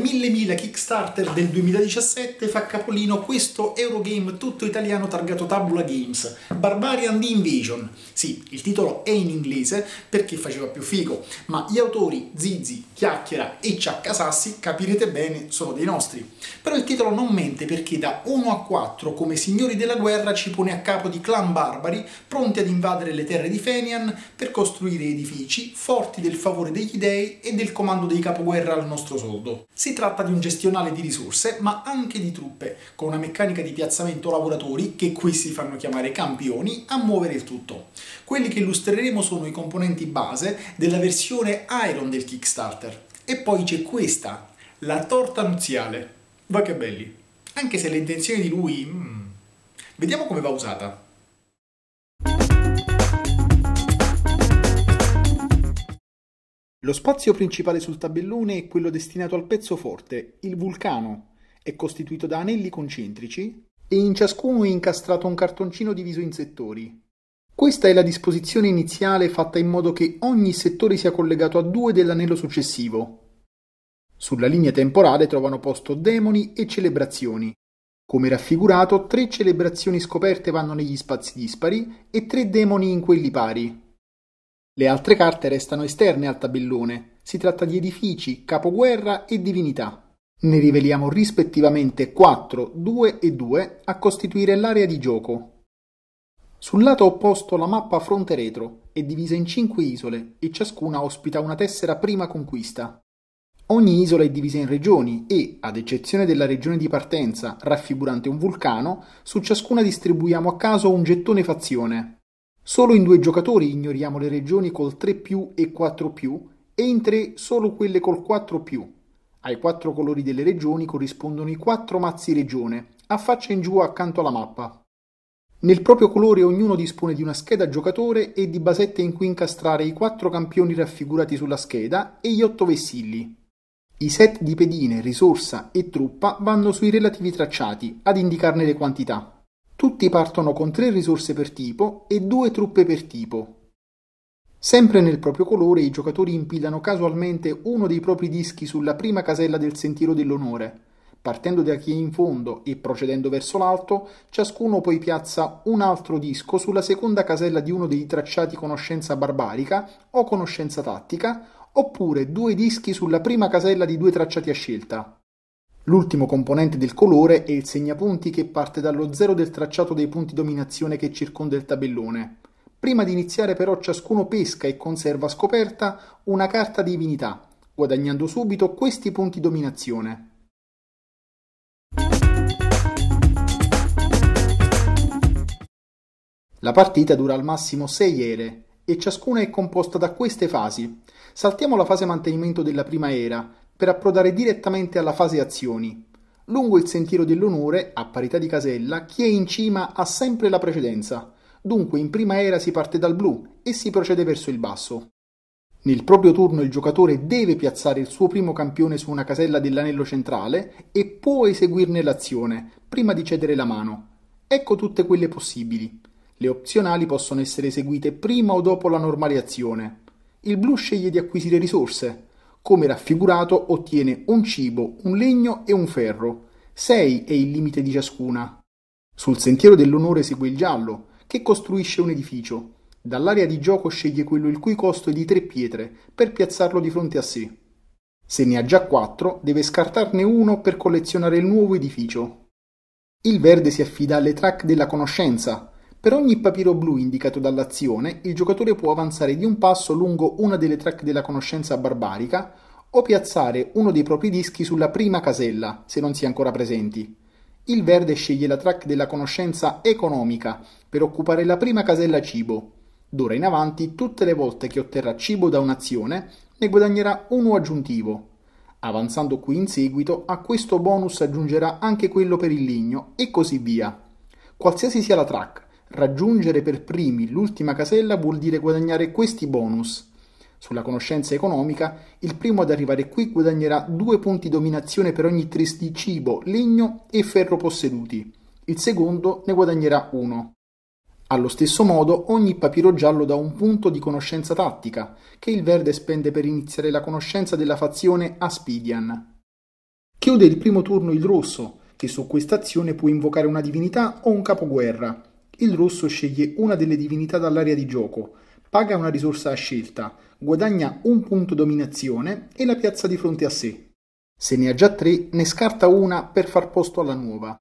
1000.000 Kickstarter del 2017 fa capolino questo Eurogame tutto italiano targato Tabula Games, Barbarian the Invasion. Sì, il titolo è in inglese perché faceva più figo, ma gli autori Zizi, Chiacchiera e Ciaccasassi, capirete bene, sono dei nostri. Però il titolo non mente perché da 1 a 4 come signori della guerra ci pone a capo di clan barbari pronti ad invadere le terre di Fenian per costruire edifici, forti del favore degli dei e del comando dei capoguerra al nostro soldo. Si si tratta di un gestionale di risorse, ma anche di truppe, con una meccanica di piazzamento lavoratori, che qui si fanno chiamare campioni, a muovere il tutto. Quelli che illustreremo sono i componenti base della versione Iron del Kickstarter. E poi c'è questa, la torta nuziale. Va che belli! Anche se le intenzioni di lui... Mm, vediamo come va usata. Lo spazio principale sul tabellone è quello destinato al pezzo forte, il vulcano. È costituito da anelli concentrici e in ciascuno è incastrato un cartoncino diviso in settori. Questa è la disposizione iniziale fatta in modo che ogni settore sia collegato a due dell'anello successivo. Sulla linea temporale trovano posto demoni e celebrazioni. Come raffigurato, tre celebrazioni scoperte vanno negli spazi dispari e tre demoni in quelli pari. Le altre carte restano esterne al tabellone. Si tratta di edifici, capoguerra e divinità. Ne riveliamo rispettivamente 4, 2 e 2 a costituire l'area di gioco. Sul lato opposto la mappa fronte retro è divisa in 5 isole e ciascuna ospita una tessera prima conquista. Ogni isola è divisa in regioni e, ad eccezione della regione di partenza raffigurante un vulcano, su ciascuna distribuiamo a caso un gettone fazione. Solo in due giocatori ignoriamo le regioni col 3 più e 4 più e in tre solo quelle col 4 più. Ai quattro colori delle regioni corrispondono i quattro mazzi regione, a faccia in giù accanto alla mappa. Nel proprio colore ognuno dispone di una scheda giocatore e di basette in cui incastrare i quattro campioni raffigurati sulla scheda e gli otto vessilli. I set di pedine, risorsa e truppa vanno sui relativi tracciati ad indicarne le quantità. Tutti partono con tre risorse per tipo e due truppe per tipo. Sempre nel proprio colore i giocatori impilano casualmente uno dei propri dischi sulla prima casella del sentiero dell'onore. Partendo da chi è in fondo e procedendo verso l'alto, ciascuno poi piazza un altro disco sulla seconda casella di uno dei tracciati conoscenza barbarica o conoscenza tattica, oppure due dischi sulla prima casella di due tracciati a scelta. L'ultimo componente del colore è il segnapunti che parte dallo zero del tracciato dei punti dominazione che circonda il tabellone. Prima di iniziare però ciascuno pesca e conserva scoperta una carta divinità, guadagnando subito questi punti dominazione. La partita dura al massimo 6 ere e ciascuna è composta da queste fasi. Saltiamo la fase mantenimento della prima era, per approdare direttamente alla fase azioni. Lungo il sentiero dell'onore, a parità di casella, chi è in cima ha sempre la precedenza. Dunque in prima era si parte dal blu e si procede verso il basso. Nel proprio turno il giocatore deve piazzare il suo primo campione su una casella dell'anello centrale e può eseguirne l'azione, prima di cedere la mano. Ecco tutte quelle possibili. Le opzionali possono essere eseguite prima o dopo la normale azione. Il blu sceglie di acquisire risorse. Come raffigurato ottiene un cibo, un legno e un ferro. Sei è il limite di ciascuna. Sul sentiero dell'onore segue il giallo, che costruisce un edificio. Dall'area di gioco sceglie quello il cui costo è di tre pietre, per piazzarlo di fronte a sé. Se ne ha già quattro, deve scartarne uno per collezionare il nuovo edificio. Il verde si affida alle track della conoscenza, per ogni papiro blu indicato dall'azione, il giocatore può avanzare di un passo lungo una delle track della conoscenza barbarica o piazzare uno dei propri dischi sulla prima casella, se non si è ancora presenti. Il verde sceglie la track della conoscenza economica per occupare la prima casella cibo. D'ora in avanti, tutte le volte che otterrà cibo da un'azione, ne guadagnerà uno aggiuntivo. Avanzando qui in seguito, a questo bonus aggiungerà anche quello per il legno e così via. Qualsiasi sia la track, Raggiungere per primi l'ultima casella vuol dire guadagnare questi bonus. Sulla conoscenza economica, il primo ad arrivare qui guadagnerà due punti dominazione per ogni tris di cibo, legno e ferro posseduti. Il secondo ne guadagnerà uno. Allo stesso modo, ogni papiro giallo dà un punto di conoscenza tattica, che il verde spende per iniziare la conoscenza della fazione Aspidian. Chiude il primo turno il rosso, che su questa azione può invocare una divinità o un capoguerra, il rosso sceglie una delle divinità dall'area di gioco, paga una risorsa a scelta, guadagna un punto dominazione e la piazza di fronte a sé. Se ne ha già tre, ne scarta una per far posto alla nuova.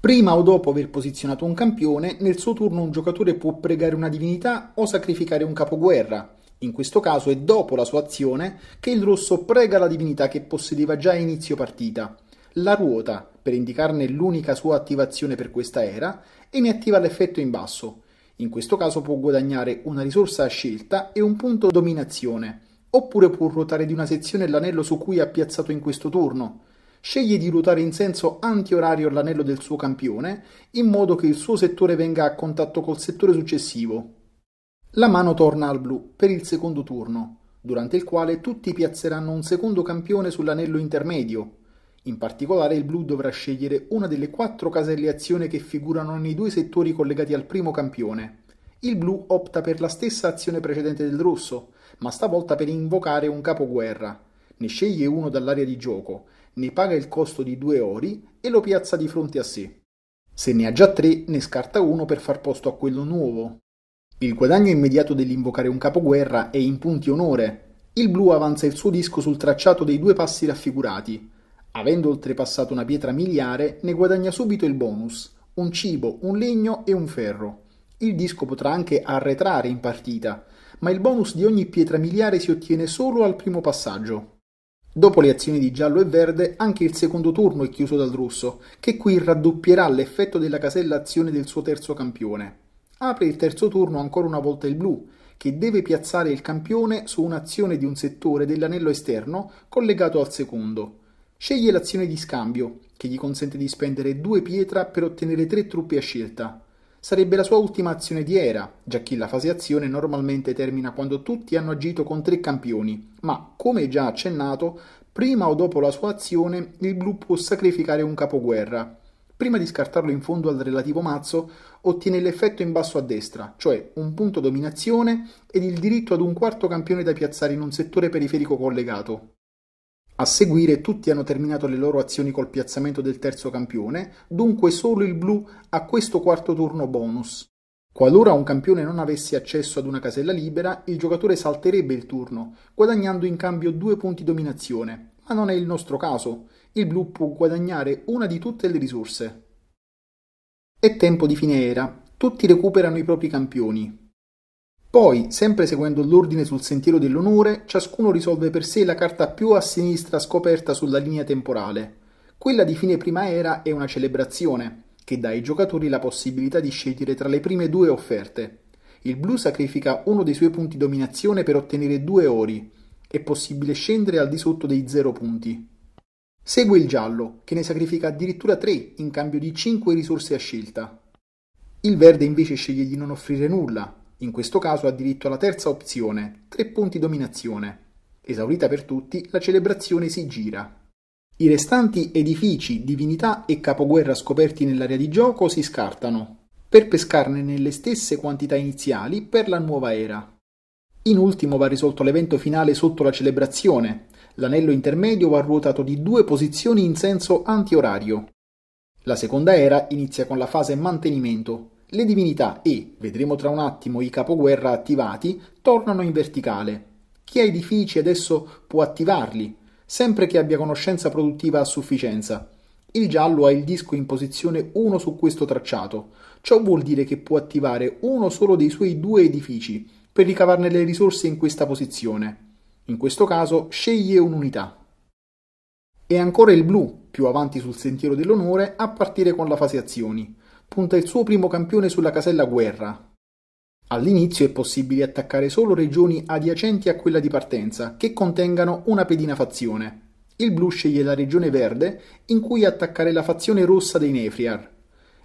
Prima o dopo aver posizionato un campione, nel suo turno un giocatore può pregare una divinità o sacrificare un capoguerra. In questo caso è dopo la sua azione che il rosso prega la divinità che possedeva già a inizio partita la ruota per indicarne l'unica sua attivazione per questa era e ne attiva l'effetto in basso. In questo caso può guadagnare una risorsa a scelta e un punto dominazione, oppure può ruotare di una sezione l'anello su cui ha piazzato in questo turno. Sceglie di ruotare in senso anti-orario l'anello del suo campione, in modo che il suo settore venga a contatto col settore successivo. La mano torna al blu per il secondo turno, durante il quale tutti piazzeranno un secondo campione sull'anello intermedio, in particolare il blu dovrà scegliere una delle quattro caselle azione che figurano nei due settori collegati al primo campione. Il blu opta per la stessa azione precedente del rosso, ma stavolta per invocare un capoguerra. Ne sceglie uno dall'area di gioco, ne paga il costo di due ori e lo piazza di fronte a sé. Se ne ha già tre, ne scarta uno per far posto a quello nuovo. Il guadagno immediato dell'invocare un capoguerra è in punti onore. Il blu avanza il suo disco sul tracciato dei due passi raffigurati, Avendo oltrepassato una pietra miliare, ne guadagna subito il bonus, un cibo, un legno e un ferro. Il disco potrà anche arretrare in partita, ma il bonus di ogni pietra miliare si ottiene solo al primo passaggio. Dopo le azioni di giallo e verde, anche il secondo turno è chiuso dal russo, che qui raddoppierà l'effetto della casella azione del suo terzo campione. Apre il terzo turno ancora una volta il blu, che deve piazzare il campione su un'azione di un settore dell'anello esterno collegato al secondo. Sceglie l'azione di scambio, che gli consente di spendere due pietra per ottenere tre truppe a scelta. Sarebbe la sua ultima azione di era, giacché la fase azione normalmente termina quando tutti hanno agito con tre campioni, ma, come già accennato, prima o dopo la sua azione il blu può sacrificare un capoguerra. Prima di scartarlo in fondo al relativo mazzo, ottiene l'effetto in basso a destra, cioè un punto dominazione ed il diritto ad un quarto campione da piazzare in un settore periferico collegato. A seguire tutti hanno terminato le loro azioni col piazzamento del terzo campione, dunque solo il blu ha questo quarto turno bonus. Qualora un campione non avesse accesso ad una casella libera, il giocatore salterebbe il turno, guadagnando in cambio due punti dominazione, ma non è il nostro caso, il blu può guadagnare una di tutte le risorse. È tempo di fine era, tutti recuperano i propri campioni, poi, sempre seguendo l'ordine sul sentiero dell'onore, ciascuno risolve per sé la carta più a sinistra scoperta sulla linea temporale. Quella di fine prima era è una celebrazione, che dà ai giocatori la possibilità di scegliere tra le prime due offerte. Il blu sacrifica uno dei suoi punti dominazione per ottenere due ori. È possibile scendere al di sotto dei zero punti. Segue il giallo, che ne sacrifica addirittura tre in cambio di cinque risorse a scelta. Il verde invece sceglie di non offrire nulla, in questo caso ha diritto alla terza opzione, 3 punti dominazione. Esaurita per tutti, la celebrazione si gira. I restanti edifici, divinità e capoguerra scoperti nell'area di gioco si scartano, per pescarne nelle stesse quantità iniziali per la nuova era. In ultimo va risolto l'evento finale sotto la celebrazione. L'anello intermedio va ruotato di due posizioni in senso antiorario. La seconda era inizia con la fase mantenimento, le divinità e, vedremo tra un attimo, i capoguerra attivati tornano in verticale. Chi ha edifici adesso può attivarli, sempre che abbia conoscenza produttiva a sufficienza. Il giallo ha il disco in posizione 1 su questo tracciato. Ciò vuol dire che può attivare uno solo dei suoi due edifici per ricavarne le risorse in questa posizione. In questo caso sceglie un'unità. E ancora il blu, più avanti sul sentiero dell'onore, a partire con la fase azioni punta il suo primo campione sulla casella guerra. All'inizio è possibile attaccare solo regioni adiacenti a quella di partenza, che contengano una pedina fazione. Il blu sceglie la regione verde, in cui attaccare la fazione rossa dei Nefriar.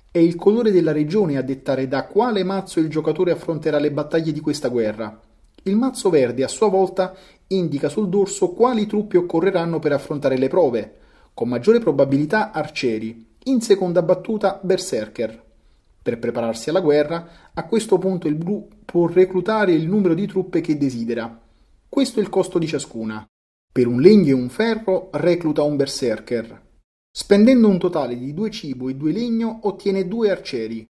È il colore della regione a dettare da quale mazzo il giocatore affronterà le battaglie di questa guerra. Il mazzo verde a sua volta indica sul dorso quali truppe occorreranno per affrontare le prove, con maggiore probabilità arcieri, in seconda battuta Berserker. Per prepararsi alla guerra, a questo punto il blu può reclutare il numero di truppe che desidera. Questo è il costo di ciascuna. Per un legno e un ferro recluta un berserker. Spendendo un totale di due cibo e due legno ottiene due arcieri.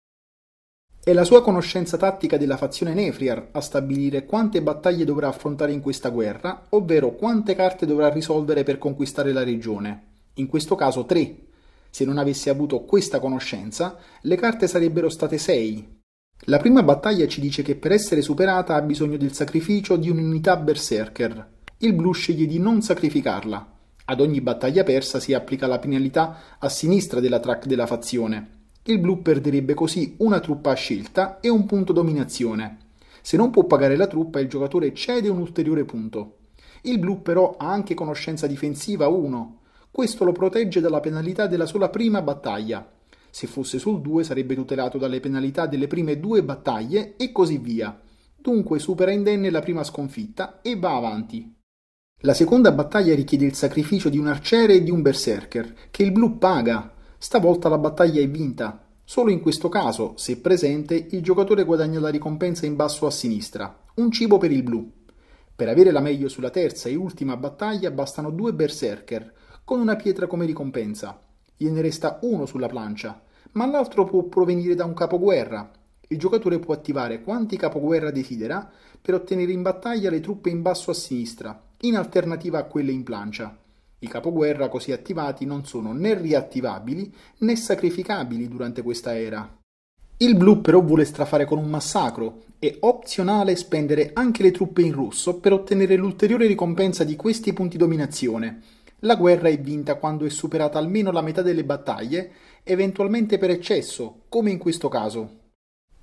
È la sua conoscenza tattica della fazione Nefriar a stabilire quante battaglie dovrà affrontare in questa guerra, ovvero quante carte dovrà risolvere per conquistare la regione. In questo caso tre, se non avesse avuto questa conoscenza, le carte sarebbero state 6. La prima battaglia ci dice che per essere superata ha bisogno del sacrificio di un'unità berserker. Il blu sceglie di non sacrificarla. Ad ogni battaglia persa si applica la penalità a sinistra della track della fazione. Il blu perderebbe così una truppa a scelta e un punto dominazione. Se non può pagare la truppa il giocatore cede un ulteriore punto. Il blu però ha anche conoscenza difensiva 1, questo lo protegge dalla penalità della sola prima battaglia. Se fosse sul 2 sarebbe tutelato dalle penalità delle prime due battaglie e così via. Dunque supera indenne la prima sconfitta e va avanti. La seconda battaglia richiede il sacrificio di un arciere e di un berserker, che il blu paga. Stavolta la battaglia è vinta. Solo in questo caso, se presente, il giocatore guadagna la ricompensa in basso a sinistra, un cibo per il blu. Per avere la meglio sulla terza e ultima battaglia bastano due berserker, con una pietra come ricompensa. Gliene resta uno sulla plancia, ma l'altro può provenire da un capoguerra. Il giocatore può attivare quanti capoguerra desidera per ottenere in battaglia le truppe in basso a sinistra, in alternativa a quelle in plancia. I capoguerra così attivati non sono né riattivabili né sacrificabili durante questa era. Il blu però vuole strafare con un massacro, è opzionale spendere anche le truppe in rosso per ottenere l'ulteriore ricompensa di questi punti dominazione, la guerra è vinta quando è superata almeno la metà delle battaglie, eventualmente per eccesso, come in questo caso.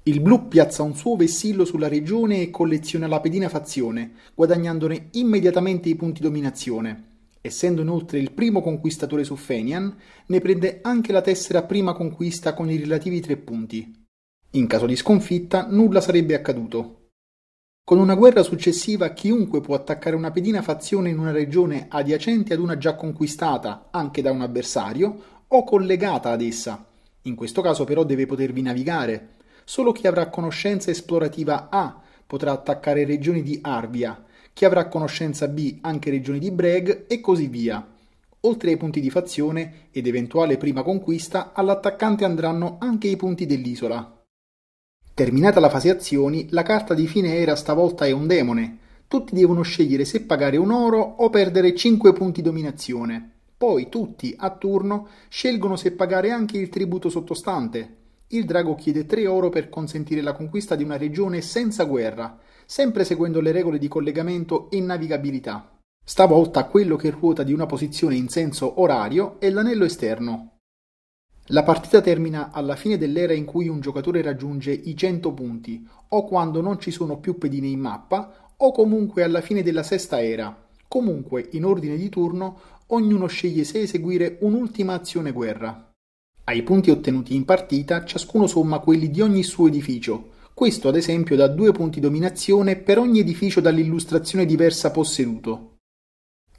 Il blu piazza un suo vessillo sulla regione e colleziona la pedina fazione, guadagnandone immediatamente i punti dominazione. Essendo inoltre il primo conquistatore su Fenian, ne prende anche la tessera prima conquista con i relativi tre punti. In caso di sconfitta nulla sarebbe accaduto. Con una guerra successiva chiunque può attaccare una pedina fazione in una regione adiacente ad una già conquistata, anche da un avversario, o collegata ad essa. In questo caso però deve potervi navigare. Solo chi avrà conoscenza esplorativa A potrà attaccare regioni di Arvia, chi avrà conoscenza B anche regioni di Breg e così via. Oltre ai punti di fazione ed eventuale prima conquista, all'attaccante andranno anche i punti dell'isola. Terminata la fase azioni, la carta di fine era stavolta è un demone. Tutti devono scegliere se pagare un oro o perdere 5 punti dominazione. Poi tutti, a turno, scelgono se pagare anche il tributo sottostante. Il drago chiede 3 oro per consentire la conquista di una regione senza guerra, sempre seguendo le regole di collegamento e navigabilità. Stavolta quello che ruota di una posizione in senso orario è l'anello esterno, la partita termina alla fine dell'era in cui un giocatore raggiunge i 100 punti, o quando non ci sono più pedine in mappa, o comunque alla fine della sesta era. Comunque, in ordine di turno, ognuno sceglie se eseguire un'ultima azione guerra. Ai punti ottenuti in partita, ciascuno somma quelli di ogni suo edificio. Questo, ad esempio, dà due punti dominazione per ogni edificio dall'illustrazione diversa posseduto.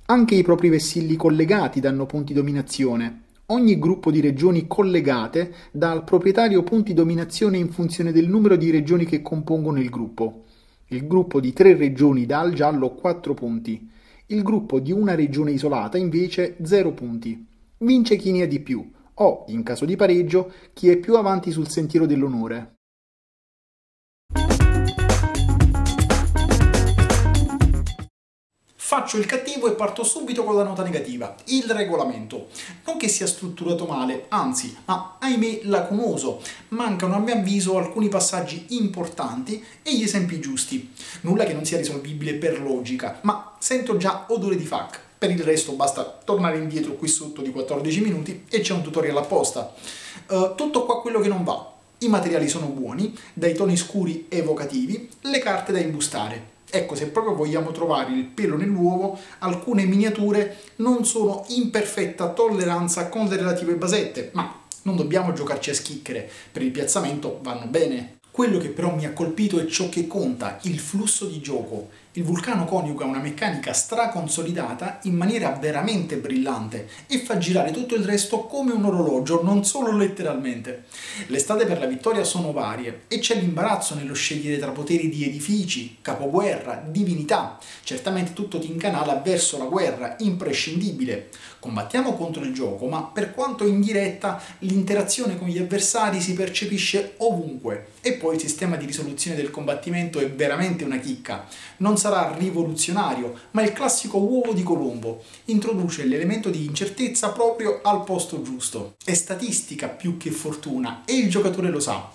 Anche i propri vessilli collegati danno punti dominazione ogni gruppo di regioni collegate dà al proprietario punti dominazione in funzione del numero di regioni che compongono il gruppo. Il gruppo di tre regioni dà al giallo 4 punti, il gruppo di una regione isolata invece 0 punti. Vince chi ne ha di più o, in caso di pareggio, chi è più avanti sul sentiero dell'onore. faccio il cattivo e parto subito con la nota negativa, il regolamento. Non che sia strutturato male, anzi, ma ahimè lacunoso. Mancano a mio avviso alcuni passaggi importanti e gli esempi giusti. Nulla che non sia risolvibile per logica, ma sento già odore di fuck. Per il resto basta tornare indietro qui sotto di 14 minuti e c'è un tutorial apposta. Uh, tutto qua quello che non va. I materiali sono buoni, dai toni scuri evocativi, le carte da imbustare. Ecco, se proprio vogliamo trovare il pelo nell'uovo, alcune miniature non sono in perfetta tolleranza con le relative basette, ma non dobbiamo giocarci a schicchere, per il piazzamento vanno bene. Quello che però mi ha colpito è ciò che conta, il flusso di gioco il vulcano coniuga una meccanica straconsolidata in maniera veramente brillante e fa girare tutto il resto come un orologio, non solo letteralmente. Le state per la vittoria sono varie e c'è l'imbarazzo nello scegliere tra poteri di edifici, capoguerra, divinità. Certamente tutto ti incanala verso la guerra, imprescindibile. Combattiamo contro il gioco, ma per quanto indiretta, l'interazione con gli avversari si percepisce ovunque e poi il sistema di risoluzione del combattimento è veramente una chicca. Non sarà rivoluzionario, ma il classico uovo di Colombo. Introduce l'elemento di incertezza proprio al posto giusto. È statistica più che fortuna e il giocatore lo sa.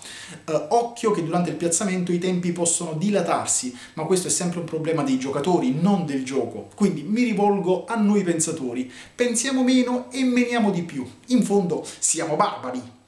Eh, occhio che durante il piazzamento i tempi possono dilatarsi, ma questo è sempre un problema dei giocatori, non del gioco. Quindi mi rivolgo a noi pensatori. Pensiamo meno e meniamo di più. In fondo siamo barbari.